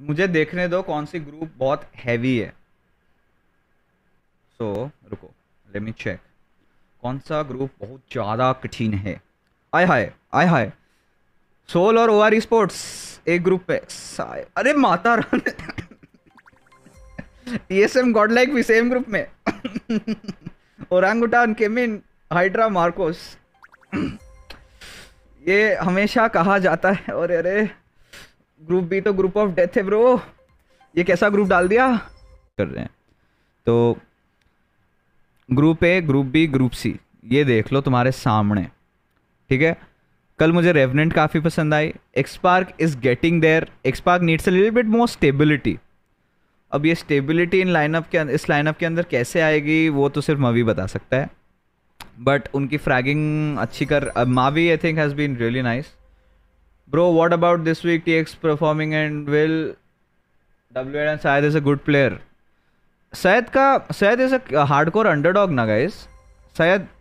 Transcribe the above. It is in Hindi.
मुझे देखने दो कौन सी ग्रुप बहुत हैवी है सो so, रुको लेट मी चेक कौन सा ग्रुप बहुत ज़्यादा कठिन है आय हाय आय हाय सोल और आर स्पोर्ट्स e एक ग्रुप पे अरे माता रान टीएसएम गॉड लाइक भी सेम ग्रुप में ओरंगुटान केमिन हाइड्रा मार्कोस ये हमेशा कहा जाता है और अरे ग्रुप बी तो ग्रुप ऑफ डेथ है ब्रो ये कैसा ग्रुप डाल दिया कर रहे हैं तो group A group B group C ये देख लो तुम्हारे सामने ठीक है कल मुझे रेवनेंट काफ़ी पसंद आई Xspark is getting there Xspark needs a little bit more stability अब ये स्टेबिलिटी इन लाइनअप के इस लाइनअप के अंदर कैसे आएगी वो तो सिर्फ मवी बता सकता है बट उनकी फ्रैगिंग अच्छी कर Mavi I think has been really nice Bro, what about this week? TX performing and will W and Syed is a good player. Syed ka Syed is a hardcore underdog na guys. Syed